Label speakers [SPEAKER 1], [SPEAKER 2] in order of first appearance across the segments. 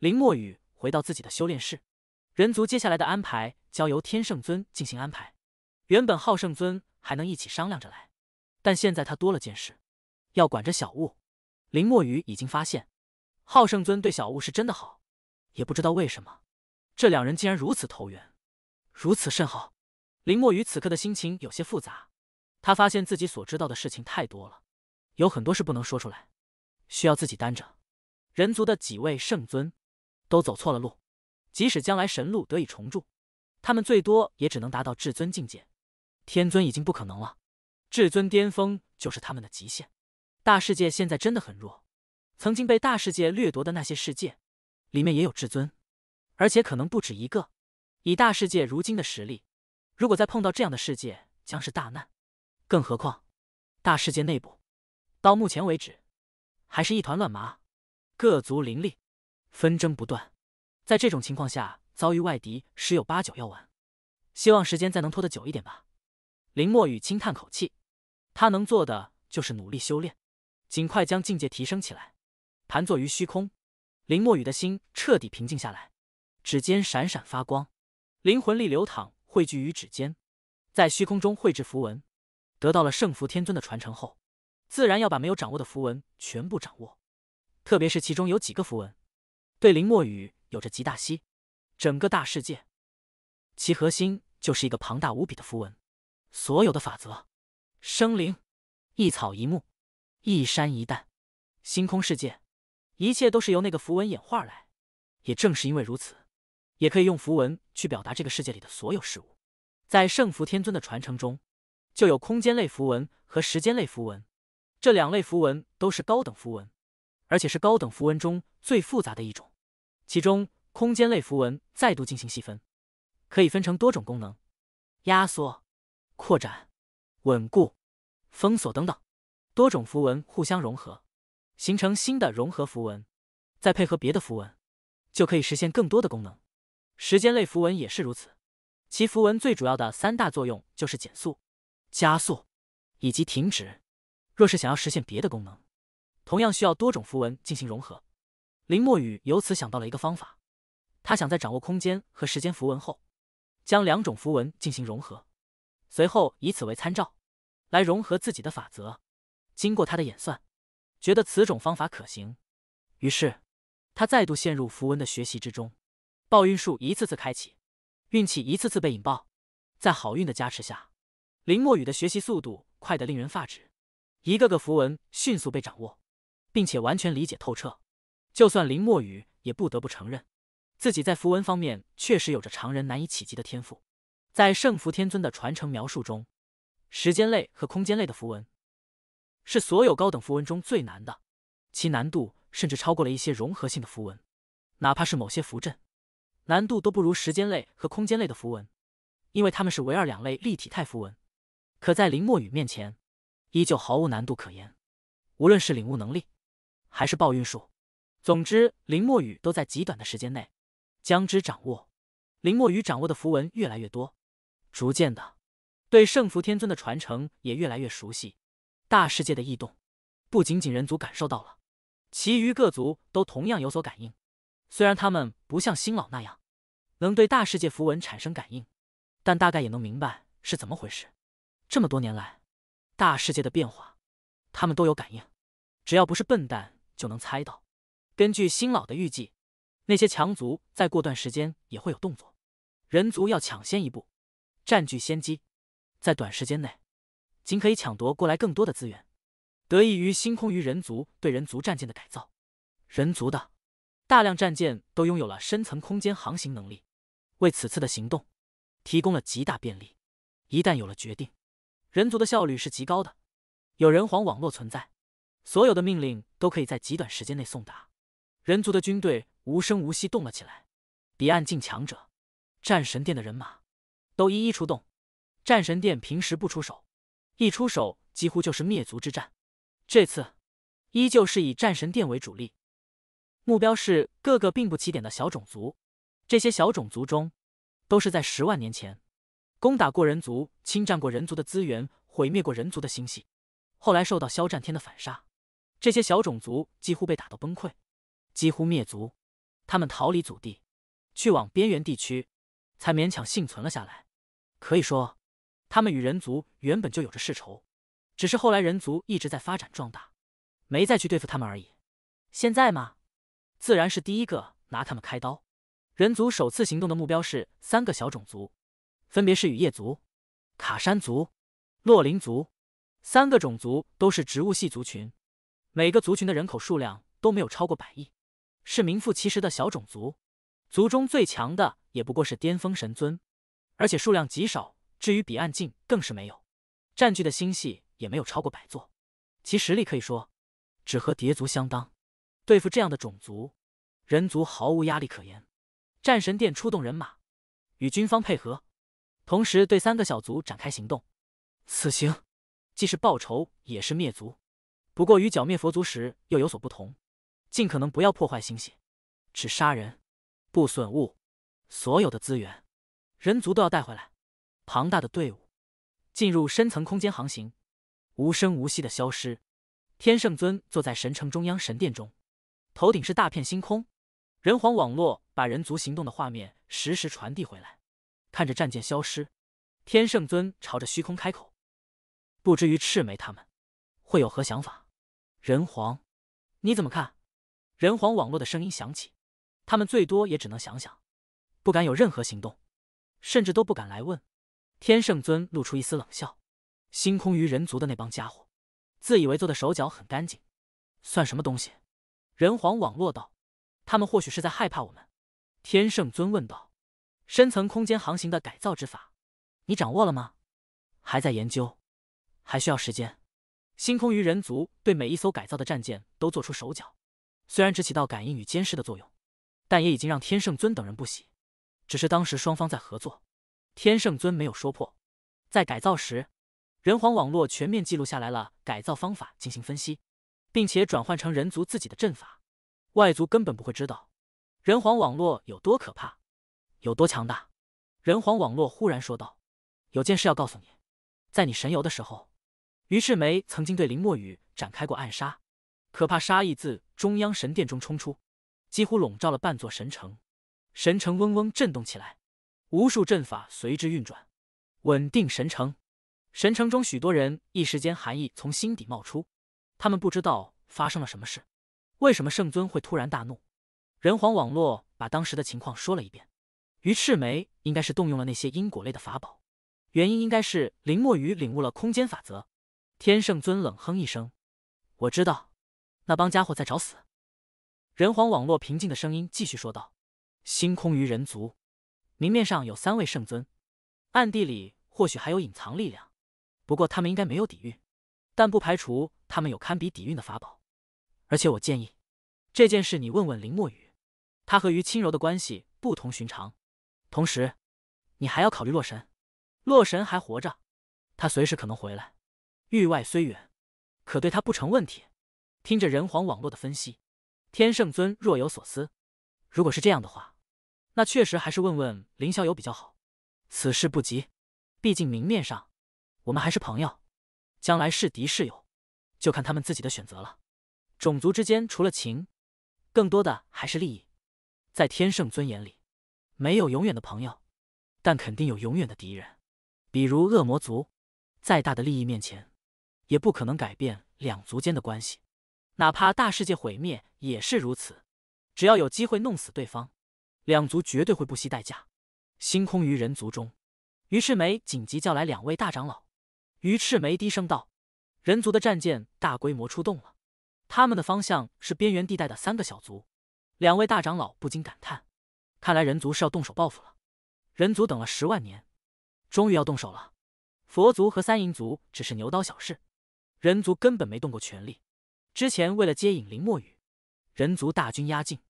[SPEAKER 1] 林墨雨回到自己的修炼室，人族接下来的安排交由天圣尊进行安排。原本昊圣尊还能一起商量着来，但现在他多了件事，要管着小雾。林墨雨已经发现，昊圣尊对小雾是真的好，也不知道为什么，这两人竟然如此投缘，如此甚好。林墨雨此刻的心情有些复杂，他发现自己所知道的事情太多了，有很多事不能说出来，需要自己担着。人族的几位圣尊。都走错了路，即使将来神路得以重铸，他们最多也只能达到至尊境界，天尊已经不可能了。至尊巅峰就是他们的极限。大世界现在真的很弱，曾经被大世界掠夺的那些世界，里面也有至尊，而且可能不止一个。以大世界如今的实力，如果再碰到这样的世界，将是大难。更何况，大世界内部，到目前为止还是一团乱麻，各族林立。纷争不断，在这种情况下遭遇外敌，十有八九要完。希望时间再能拖得久一点吧。林墨雨轻叹口气，他能做的就是努力修炼，尽快将境界提升起来。盘坐于虚空，林墨雨的心彻底平静下来，指尖闪闪发光，灵魂力流淌汇聚于指尖，在虚空中绘制符文。得到了圣符天尊的传承后，自然要把没有掌握的符文全部掌握，特别是其中有几个符文。对林墨雨有着极大吸，整个大世界，其核心就是一个庞大无比的符文，所有的法则、生灵、一草一木、一山一淡、星空世界，一切都是由那个符文演化来。也正是因为如此，也可以用符文去表达这个世界里的所有事物。在圣符天尊的传承中，就有空间类符文和时间类符文，这两类符文都是高等符文，而且是高等符文中最复杂的一种。其中，空间类符文再度进行细分，可以分成多种功能，压缩、扩展、稳固、封锁等等，多种符文互相融合，形成新的融合符文，再配合别的符文，就可以实现更多的功能。时间类符文也是如此，其符文最主要的三大作用就是减速、加速以及停止。若是想要实现别的功能，同样需要多种符文进行融合。林墨雨由此想到了一个方法，他想在掌握空间和时间符文后，将两种符文进行融合，随后以此为参照，来融合自己的法则。经过他的演算，觉得此种方法可行，于是他再度陷入符文的学习之中。暴运术一次次开启，运气一次次被引爆。在好运的加持下，林墨雨的学习速度快得令人发指，一个个符文迅速被掌握，并且完全理解透彻。就算林墨雨也不得不承认，自己在符文方面确实有着常人难以企及的天赋。在圣符天尊的传承描述中，时间类和空间类的符文是所有高等符文中最难的，其难度甚至超过了一些融合性的符文。哪怕是某些符阵，难度都不如时间类和空间类的符文，因为它们是唯二两类立体态符文。可在林墨雨面前，依旧毫无难度可言。无论是领悟能力，还是抱运术。总之，林墨雨都在极短的时间内将之掌握。林墨雨掌握的符文越来越多，逐渐的，对圣符天尊的传承也越来越熟悉。大世界的异动，不仅仅人族感受到了，其余各族都同样有所感应。虽然他们不像新老那样能对大世界符文产生感应，但大概也能明白是怎么回事。这么多年来，大世界的变化，他们都有感应，只要不是笨蛋，就能猜到。根据新老的预计，那些强族再过段时间也会有动作，人族要抢先一步，占据先机，在短时间内，仅可以抢夺过来更多的资源。得益于星空鱼人族对人族战舰的改造，人族的大量战舰都拥有了深层空间航行能力，为此次的行动提供了极大便利。一旦有了决定，人族的效率是极高的。有人皇网络存在，所有的命令都可以在极短时间内送达。人族的军队无声无息动了起来，彼岸境强者、战神殿的人马都一一出动。战神殿平时不出手，一出手几乎就是灭族之战。这次依旧是以战神殿为主力，目标是各个并不起点的小种族。这些小种族中，都是在十万年前攻打过人族、侵占过人族的资源、毁灭过人族的星系，后来受到肖战天的反杀，这些小种族几乎被打到崩溃。几乎灭族，他们逃离祖地，去往边缘地区，才勉强幸存了下来。可以说，他们与人族原本就有着世仇，只是后来人族一直在发展壮大，没再去对付他们而已。现在嘛，自然是第一个拿他们开刀。人族首次行动的目标是三个小种族，分别是雨夜族、卡山族、洛林族。三个种族都是植物系族群，每个族群的人口数量都没有超过百亿。是名副其实的小种族，族中最强的也不过是巅峰神尊，而且数量极少。至于彼岸境，更是没有，占据的星系也没有超过百座，其实力可以说只和蝶族相当。对付这样的种族，人族毫无压力可言。战神殿出动人马，与军方配合，同时对三个小族展开行动。此行既是报仇，也是灭族，不过与剿灭佛族时又有所不同。尽可能不要破坏星系，只杀人，不损物。所有的资源，人族都要带回来。庞大的队伍进入深层空间航行，无声无息的消失。天圣尊坐在神城中央神殿中，头顶是大片星空。人皇网络把人族行动的画面实时传递回来，看着战舰消失，天圣尊朝着虚空开口：“不知于赤眉他们会有何想法？人皇，你怎么看？”人皇网络的声音响起，他们最多也只能想想，不敢有任何行动，甚至都不敢来问。天圣尊露出一丝冷笑：“星空鱼人族的那帮家伙，自以为做的手脚很干净，算什么东西？”人皇网络道：“他们或许是在害怕我们。”天圣尊问道：“深层空间航行的改造之法，你掌握了吗？还在研究，还需要时间。”星空鱼人族对每一艘改造的战舰都做出手脚。虽然只起到感应与监视的作用，但也已经让天圣尊等人不喜。只是当时双方在合作，天圣尊没有说破。在改造时，人皇网络全面记录下来了改造方法，进行分析，并且转换成人族自己的阵法，外族根本不会知道人皇网络有多可怕、有多强大。人皇网络忽然说道：“有件事要告诉你，在你神游的时候，于赤梅曾经对林墨雨展开过暗杀，可怕杀意字。”中央神殿中冲出，几乎笼罩了半座神城，神城嗡嗡震动起来，无数阵法随之运转，稳定神城。神城中许多人一时间寒意从心底冒出，他们不知道发生了什么事，为什么圣尊会突然大怒？人皇网络把当时的情况说了一遍，于赤眉应该是动用了那些因果类的法宝，原因应该是林墨雨领悟了空间法则。天圣尊冷哼一声，我知道。那帮家伙在找死。人皇网络平静的声音继续说道：“星空于人族，明面上有三位圣尊，暗地里或许还有隐藏力量。不过他们应该没有底蕴，但不排除他们有堪比底蕴的法宝。而且我建议，这件事你问问林墨雨，他和于清柔的关系不同寻常。同时，你还要考虑洛神，洛神还活着，他随时可能回来。域外虽远，可对他不成问题。”听着人皇网络的分析，天圣尊若有所思。如果是这样的话，那确实还是问问林小友比较好。此事不急，毕竟明面上我们还是朋友，将来是敌是友，就看他们自己的选择了。种族之间除了情，更多的还是利益。在天圣尊眼里，没有永远的朋友，但肯定有永远的敌人。比如恶魔族，再大的利益面前，也不可能改变两族间的关系。哪怕大世界毁灭也是如此，只要有机会弄死对方，两族绝对会不惜代价。星空于人族中，于赤眉紧急叫来两位大长老。于赤眉低声道：“人族的战舰大规模出动了，他们的方向是边缘地带的三个小族。”两位大长老不禁感叹：“看来人族是要动手报复了。人族等了十万年，终于要动手了。佛族和三银族只是牛刀小试，人族根本没动过全力。”之前为了接引林墨雨，人族大军压境，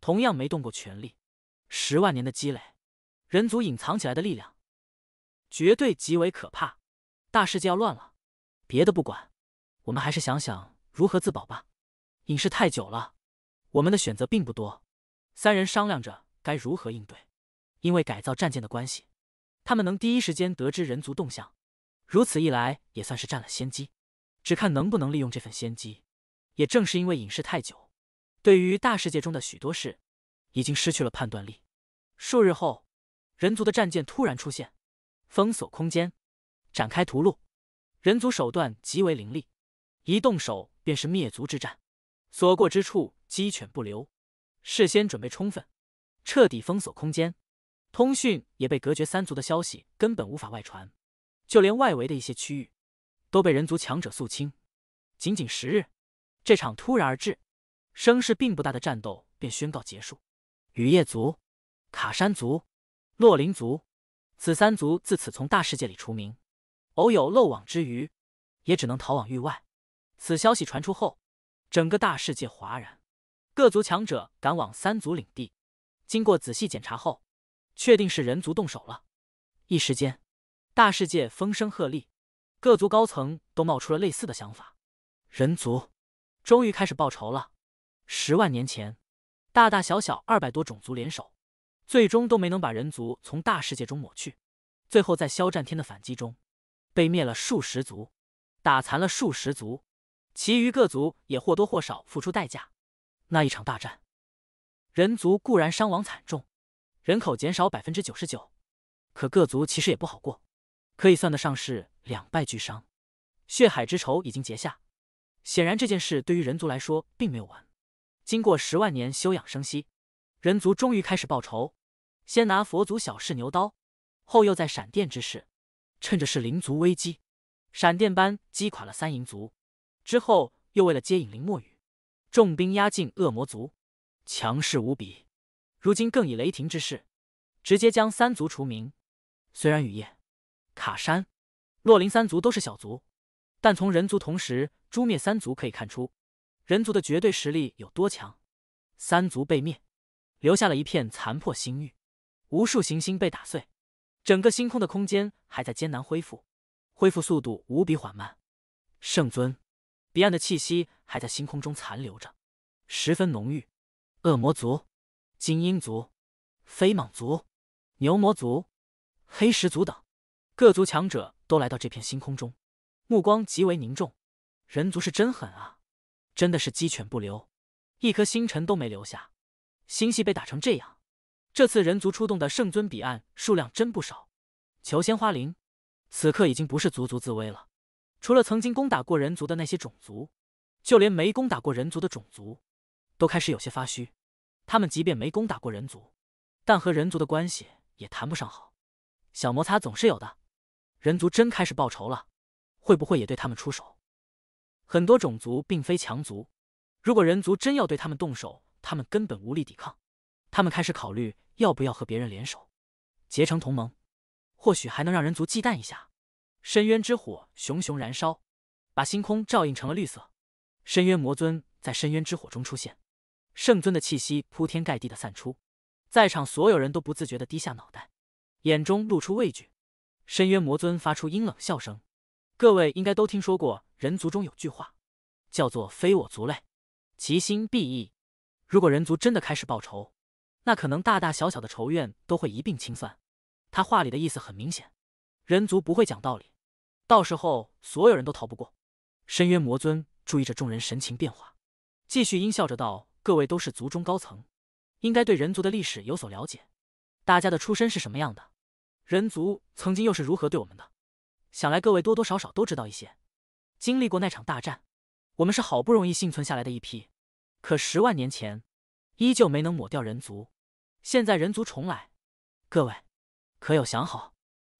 [SPEAKER 1] 同样没动过全力。十万年的积累，人族隐藏起来的力量绝对极为可怕，大世界要乱了。别的不管，我们还是想想如何自保吧。隐世太久了，我们的选择并不多。三人商量着该如何应对，因为改造战舰的关系，他们能第一时间得知人族动向。如此一来，也算是占了先机，只看能不能利用这份先机。也正是因为隐世太久，对于大世界中的许多事，已经失去了判断力。数日后，人族的战舰突然出现，封锁空间，展开屠戮。人族手段极为凌厉，一动手便是灭族之战，所过之处鸡犬不留。事先准备充分，彻底封锁空间，通讯也被隔绝，三族的消息根本无法外传。就连外围的一些区域，都被人族强者肃清。仅仅十日。这场突然而至、声势并不大的战斗便宣告结束。雨夜族、卡山族、洛林族，此三族自此从大世界里除名，偶有漏网之鱼，也只能逃往域外。此消息传出后，整个大世界哗然，各族强者赶往三族领地，经过仔细检查后，确定是人族动手了。一时间，大世界风声鹤唳，各族高层都冒出了类似的想法：人族。终于开始报仇了。十万年前，大大小小二百多种族联手，最终都没能把人族从大世界中抹去。最后在肖战天的反击中，被灭了数十族，打残了数十族，其余各族也或多或少付出代价。那一场大战，人族固然伤亡惨重，人口减少百分之九十九，可各族其实也不好过，可以算得上是两败俱伤。血海之仇已经结下。显然这件事对于人族来说并没有完。经过十万年休养生息，人族终于开始报仇，先拿佛祖小试牛刀，后又在闪电之势，趁着是灵族危机，闪电般击垮了三银族。之后又为了接引灵墨雨，重兵压境恶魔族，强势无比。如今更以雷霆之势，直接将三族除名。虽然雨夜、卡山、洛林三族都是小族，但从人族同时。诛灭三族可以看出，人族的绝对实力有多强。三族被灭，留下了一片残破星域，无数行星被打碎，整个星空的空间还在艰难恢复，恢复速度无比缓慢。圣尊，彼岸的气息还在星空中残留着，十分浓郁。恶魔族、精英族、飞蟒族、牛魔族、黑石族等各族强者都来到这片星空中，目光极为凝重。人族是真狠啊，真的是鸡犬不留，一颗星辰都没留下，星系被打成这样。这次人族出动的圣尊彼岸数量真不少。求仙花灵，此刻已经不是族族自危了。除了曾经攻打过人族的那些种族，就连没攻打过人族的种族，都开始有些发虚。他们即便没攻打过人族，但和人族的关系也谈不上好，小摩擦总是有的。人族真开始报仇了，会不会也对他们出手？很多种族并非强族，如果人族真要对他们动手，他们根本无力抵抗。他们开始考虑要不要和别人联手，结成同盟，或许还能让人族忌惮一下。深渊之火熊熊燃烧，把星空照映成了绿色。深渊魔尊在深渊之火中出现，圣尊的气息铺天盖地的散出，在场所有人都不自觉的低下脑袋，眼中露出畏惧。深渊魔尊发出阴冷笑声。各位应该都听说过人族中有句话，叫做“非我族类，其心必异”。如果人族真的开始报仇，那可能大大小小的仇怨都会一并清算。他话里的意思很明显，人族不会讲道理，到时候所有人都逃不过。深渊魔尊注意着众人神情变化，继续阴笑着道：“各位都是族中高层，应该对人族的历史有所了解。大家的出身是什么样的？人族曾经又是如何对我们的？”想来各位多多少少都知道一些，经历过那场大战，我们是好不容易幸存下来的一批。可十万年前依旧没能抹掉人族，现在人族重来，各位可有想好？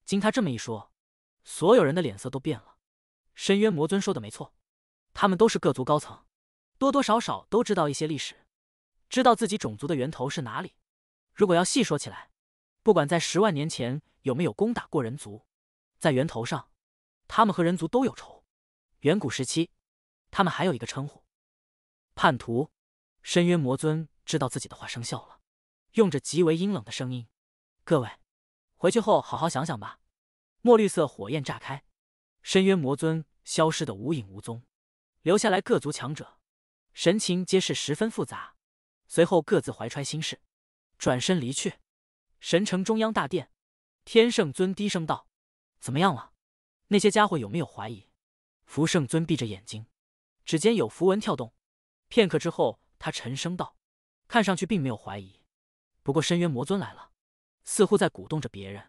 [SPEAKER 1] 经他这么一说，所有人的脸色都变了。深渊魔尊说的没错，他们都是各族高层，多多少少都知道一些历史，知道自己种族的源头是哪里。如果要细说起来，不管在十万年前有没有攻打过人族。在源头上，他们和人族都有仇。远古时期，他们还有一个称呼——叛徒。深渊魔尊知道自己的话生效了，用着极为阴冷的声音：“各位，回去后好好想想吧。”墨绿色火焰炸开，深渊魔尊消失的无影无踪，留下来各族强者，神情皆是十分复杂。随后各自怀揣心事，转身离去。神城中央大殿，天圣尊低声道。怎么样了？那些家伙有没有怀疑？福圣尊闭着眼睛，指尖有符文跳动。片刻之后，他沉声道：“看上去并没有怀疑，不过深渊魔尊来了，似乎在鼓动着别人。”